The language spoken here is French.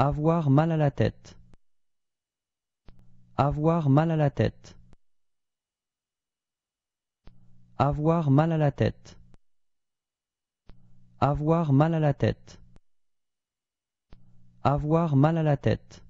Avoir mal à la tête. Avoir mal à la tête. Avoir mal à la tête. Avoir mal à la tête. Avoir mal à la tête.